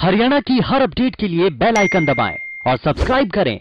हरियाणा की हर अपडेट के लिए बेल आइकन दबाएं और सब्सक्राइब करें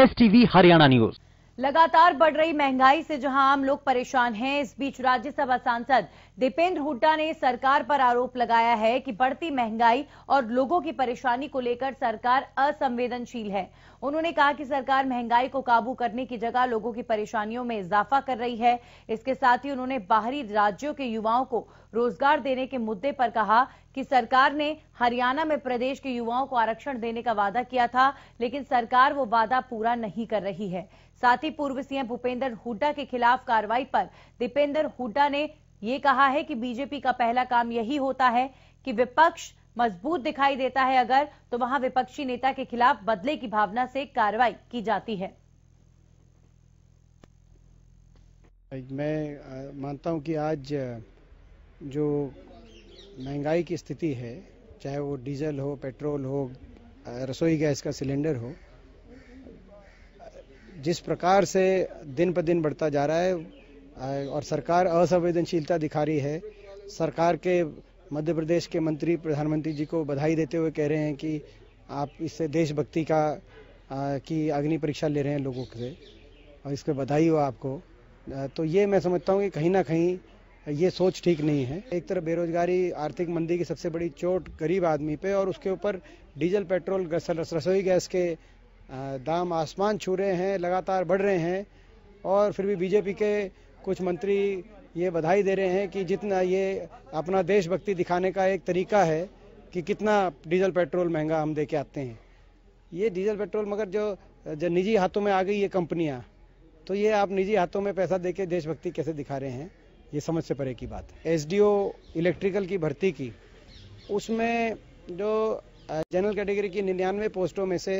एस टीवी हरियाणा न्यूज लगातार बढ़ रही महंगाई से जहां आम लोग परेशान हैं इस बीच राज्यसभा सांसद दीपेंद्र हुड्डा ने सरकार पर आरोप लगाया है कि बढ़ती महंगाई और लोगों की परेशानी को लेकर सरकार असंवेदनशील है उन्होंने कहा कि सरकार महंगाई को काबू करने की जगह लोगों की परेशानियों में इजाफा कर रही है इसके साथ ही उन्होंने बाहरी राज्यों के युवाओं को रोजगार देने के मुद्दे पर कहा कि सरकार ने हरियाणा में प्रदेश के युवाओं को आरक्षण देने का वादा किया था लेकिन सरकार वो वादा पूरा नहीं कर रही है साथ ही पूर्व सीएम भूपेंद्र हुड्डा के खिलाफ कार्रवाई पर दीपेंद्र हुड्डा ने ये कहा है कि बीजेपी का पहला काम यही होता है कि विपक्ष मजबूत दिखाई देता है अगर तो वहां विपक्षी नेता के खिलाफ बदले की भावना से कार्रवाई की जाती है मैं मानता हूं कि आज जो महंगाई की स्थिति है चाहे वो डीजल हो पेट्रोल हो रसोई गैस का सिलेंडर हो जिस प्रकार से दिन पर दिन बढ़ता जा रहा है और सरकार असंवेदनशीलता दिखा रही है सरकार के मध्य प्रदेश के मंत्री प्रधानमंत्री जी को बधाई देते हुए कह रहे हैं कि आप इससे देशभक्ति का आ, की अग्नि परीक्षा ले रहे हैं लोगों से और इसको बधाई हो आपको तो ये मैं समझता हूँ कि कहीं ना कहीं ये सोच ठीक नहीं है एक तरफ बेरोजगारी आर्थिक मंदी की सबसे बड़ी चोट गरीब आदमी पे और उसके ऊपर डीजल पेट्रोल रसोई गैस के दाम आसमान छू रहे हैं लगातार बढ़ रहे हैं और फिर भी बीजेपी के कुछ मंत्री ये बधाई दे रहे हैं कि जितना ये अपना देशभक्ति दिखाने का एक तरीका है कि कितना डीजल पेट्रोल महंगा हम दे के आते हैं ये डीजल पेट्रोल मगर जो, जो निजी हाथों में आ गई ये कंपनियाँ तो ये आप निजी हाथों में पैसा दे के देशभक्ति कैसे दिखा रहे हैं ये समझ से परे की बात है एस इलेक्ट्रिकल की भर्ती की उसमें जो जनरल कैटेगरी की निन्यानवे पोस्टों में से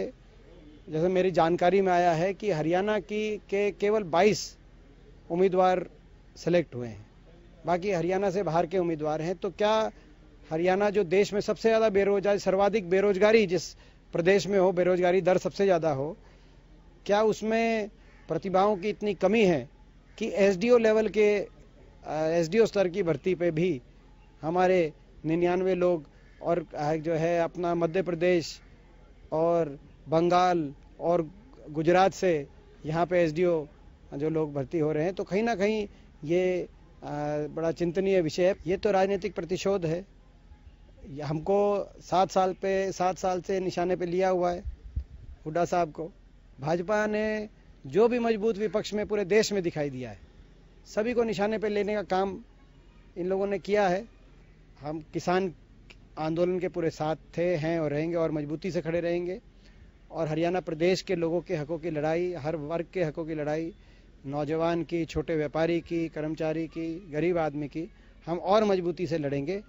जैसे मेरी जानकारी में आया है कि हरियाणा की के केवल 22 उम्मीदवार सेलेक्ट हुए हैं बाकी हरियाणा से बाहर के उम्मीदवार हैं तो क्या हरियाणा जो देश में सबसे ज़्यादा बेरोजगारी सर्वाधिक बेरोजगारी जिस प्रदेश में हो बेरोजगारी दर सबसे ज़्यादा हो क्या उसमें प्रतिभाओं की इतनी कमी है कि एसडीओ लेवल के एसडीओ स्तर की भर्ती पे भी हमारे निन्यानवे लोग और जो है अपना मध्य प्रदेश और बंगाल और गुजरात से यहाँ पे एसडीओ जो लोग भर्ती हो रहे हैं तो कहीं ना कहीं ये बड़ा चिंतनीय विषय है ये तो राजनीतिक प्रतिशोध है हमको सात साल पे सात साल से निशाने पे लिया हुआ है हुड्डा साहब को भाजपा ने जो भी मजबूत विपक्ष में पूरे देश में दिखाई दिया है सभी को निशाने पर लेने का काम इन लोगों ने किया है हम किसान आंदोलन के पूरे साथ थे हैं और रहेंगे और मजबूती से खड़े रहेंगे और हरियाणा प्रदेश के लोगों के हकों की लड़ाई हर वर्ग के हकों की लड़ाई नौजवान की छोटे व्यापारी की कर्मचारी की गरीब आदमी की हम और मजबूती से लड़ेंगे